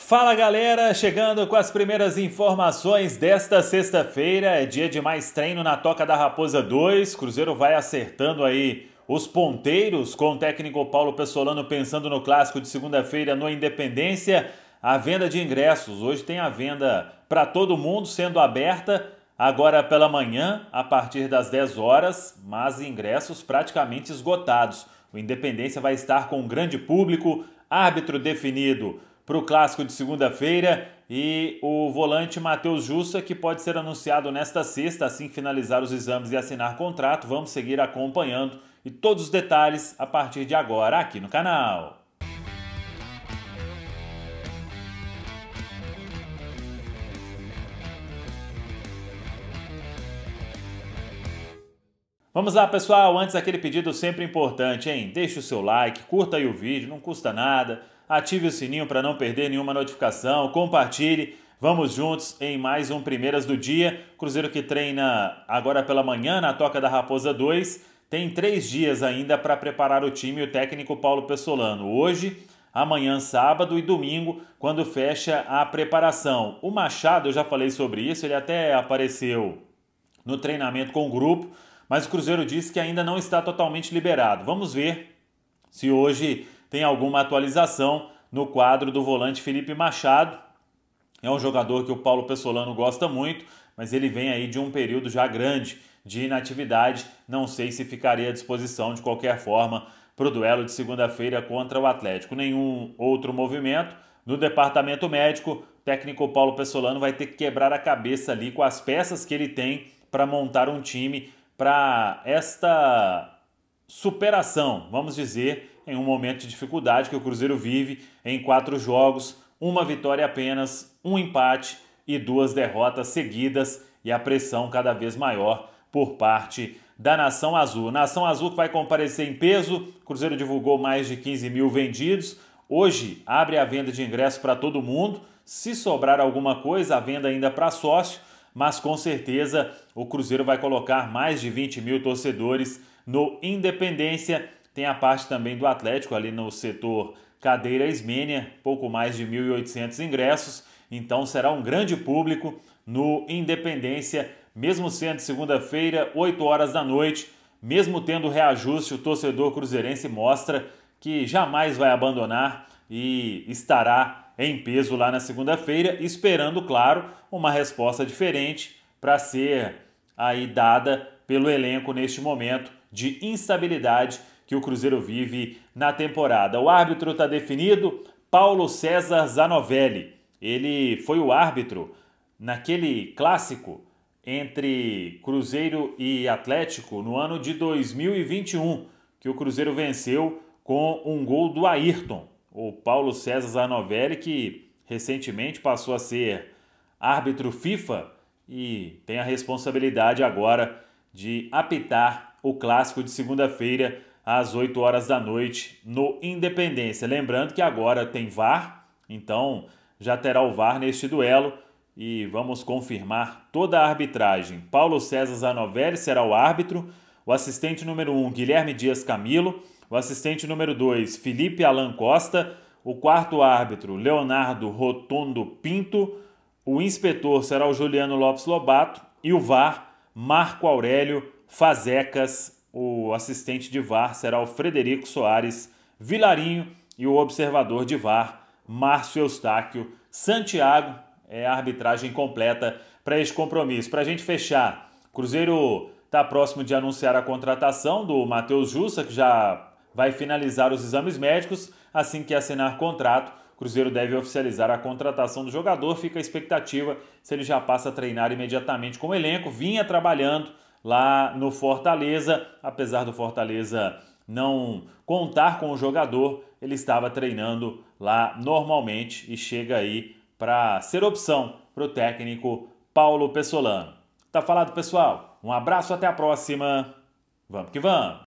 Fala galera, chegando com as primeiras informações desta sexta-feira, é dia de mais treino na Toca da Raposa 2. Cruzeiro vai acertando aí os ponteiros com o técnico Paulo Pessolano pensando no clássico de segunda-feira no Independência. A venda de ingressos hoje tem a venda para todo mundo sendo aberta agora pela manhã a partir das 10 horas, mas ingressos praticamente esgotados. O Independência vai estar com um grande público, árbitro definido para o clássico de segunda-feira. E o volante Matheus Justa, que pode ser anunciado nesta sexta, assim finalizar os exames e assinar contrato. Vamos seguir acompanhando e todos os detalhes a partir de agora aqui no canal. Vamos lá, pessoal. Antes, aquele pedido sempre importante, hein? Deixe o seu like, curta aí o vídeo, não custa nada ative o sininho para não perder nenhuma notificação, compartilhe. Vamos juntos em mais um Primeiras do Dia. Cruzeiro que treina agora pela manhã na Toca da Raposa 2. Tem três dias ainda para preparar o time e o técnico Paulo Pessolano. Hoje, amanhã, sábado e domingo, quando fecha a preparação. O Machado, eu já falei sobre isso, ele até apareceu no treinamento com o grupo, mas o Cruzeiro disse que ainda não está totalmente liberado. Vamos ver se hoje tem alguma atualização no quadro do volante Felipe Machado. É um jogador que o Paulo Pessolano gosta muito, mas ele vem aí de um período já grande de inatividade. Não sei se ficaria à disposição de qualquer forma para o duelo de segunda-feira contra o Atlético. Nenhum outro movimento. No departamento médico, o técnico Paulo Pessolano vai ter que quebrar a cabeça ali com as peças que ele tem para montar um time para esta superação, vamos dizer, em um momento de dificuldade que o Cruzeiro vive em quatro jogos, uma vitória apenas, um empate e duas derrotas seguidas e a pressão cada vez maior por parte da Nação Azul. Nação Azul que vai comparecer em peso, o Cruzeiro divulgou mais de 15 mil vendidos. Hoje abre a venda de ingressos para todo mundo. Se sobrar alguma coisa, a venda ainda para sócio mas com certeza o Cruzeiro vai colocar mais de 20 mil torcedores no Independência. Tem a parte também do Atlético ali no setor Cadeira Ismênia, pouco mais de 1.800 ingressos. Então será um grande público no Independência, mesmo sendo segunda-feira, 8 horas da noite. Mesmo tendo reajuste, o torcedor cruzeirense mostra que jamais vai abandonar e estará em peso lá na segunda-feira, esperando, claro, uma resposta diferente para ser aí dada pelo elenco neste momento de instabilidade que o Cruzeiro vive na temporada. O árbitro está definido, Paulo César Zanovelli. Ele foi o árbitro naquele clássico entre Cruzeiro e Atlético no ano de 2021, que o Cruzeiro venceu com um gol do Ayrton o Paulo César Zanovelli, que recentemente passou a ser árbitro FIFA e tem a responsabilidade agora de apitar o clássico de segunda-feira às 8 horas da noite no Independência. Lembrando que agora tem VAR, então já terá o VAR neste duelo e vamos confirmar toda a arbitragem. Paulo César Zanovelli será o árbitro, o assistente número 1, um, Guilherme Dias Camilo, o assistente número 2, Felipe Alan Costa. O quarto árbitro, Leonardo Rotondo Pinto. O inspetor será o Juliano Lopes Lobato. E o VAR, Marco Aurélio Fazecas. O assistente de VAR será o Frederico Soares Vilarinho. E o observador de VAR, Márcio Eustáquio Santiago. É a arbitragem completa para este compromisso. Para a gente fechar, Cruzeiro está próximo de anunciar a contratação do Matheus Jussa, que já vai finalizar os exames médicos assim que assinar contrato. Cruzeiro deve oficializar a contratação do jogador. Fica a expectativa se ele já passa a treinar imediatamente com o elenco. Vinha trabalhando lá no Fortaleza, apesar do Fortaleza não contar com o jogador, ele estava treinando lá normalmente e chega aí para ser opção para o técnico Paulo Pessolano. Tá falado, pessoal? Um abraço, até a próxima. Vamos que vamos!